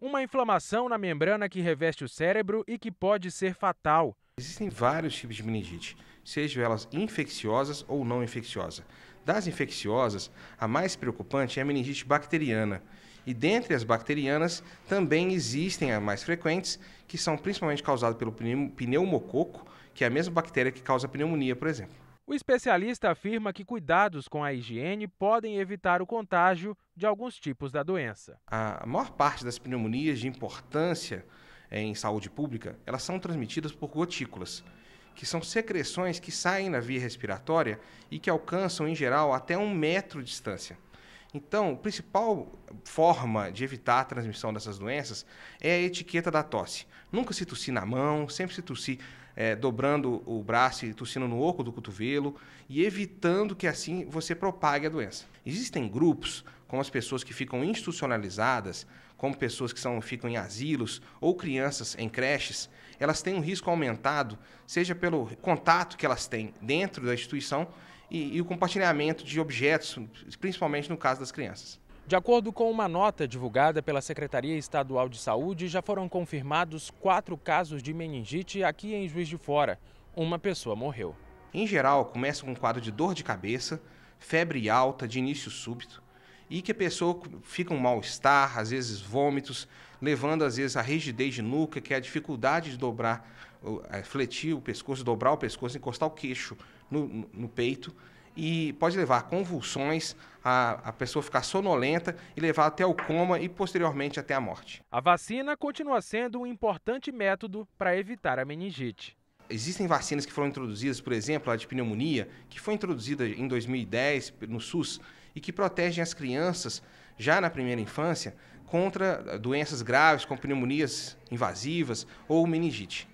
uma inflamação na membrana que reveste o cérebro e que pode ser fatal. Existem vários tipos de meningite, sejam elas infecciosas ou não infecciosas. Das infecciosas, a mais preocupante é a meningite bacteriana. E dentre as bacterianas, também existem as mais frequentes, que são principalmente causadas pelo pneumococo, que é a mesma bactéria que causa pneumonia, por exemplo. O especialista afirma que cuidados com a higiene podem evitar o contágio de alguns tipos da doença. A maior parte das pneumonias de importância eh, em saúde pública, elas são transmitidas por gotículas, que são secreções que saem na via respiratória e que alcançam, em geral, até um metro de distância. Então, a principal forma de evitar a transmissão dessas doenças é a etiqueta da tosse. Nunca se tossir na mão, sempre se tossir é, dobrando o braço e tossindo no oco do cotovelo e evitando que assim você propague a doença. Existem grupos, como as pessoas que ficam institucionalizadas, como pessoas que são, ficam em asilos ou crianças em creches, elas têm um risco aumentado, seja pelo contato que elas têm dentro da instituição e, e o compartilhamento de objetos, principalmente no caso das crianças. De acordo com uma nota divulgada pela Secretaria Estadual de Saúde, já foram confirmados quatro casos de meningite aqui em Juiz de Fora. Uma pessoa morreu. Em geral, começa com um quadro de dor de cabeça, febre alta de início súbito e que a pessoa fica um mal-estar, às vezes vômitos, levando às vezes a rigidez de nuca, que é a dificuldade de dobrar, é, fletir o pescoço, dobrar o pescoço, encostar o queixo no, no peito e pode levar a convulsões, a, a, pessoa ficar sonolenta e levar até o coma e posteriormente até a morte. A vacina continua sendo um importante método para evitar a meningite. Existem vacinas que foram introduzidas, por exemplo, a de pneumonia, que foi introduzida em 2010 no SUS e que protegem as crianças já na primeira infância contra eh, doenças graves como pneumonias invasivas ou meningite.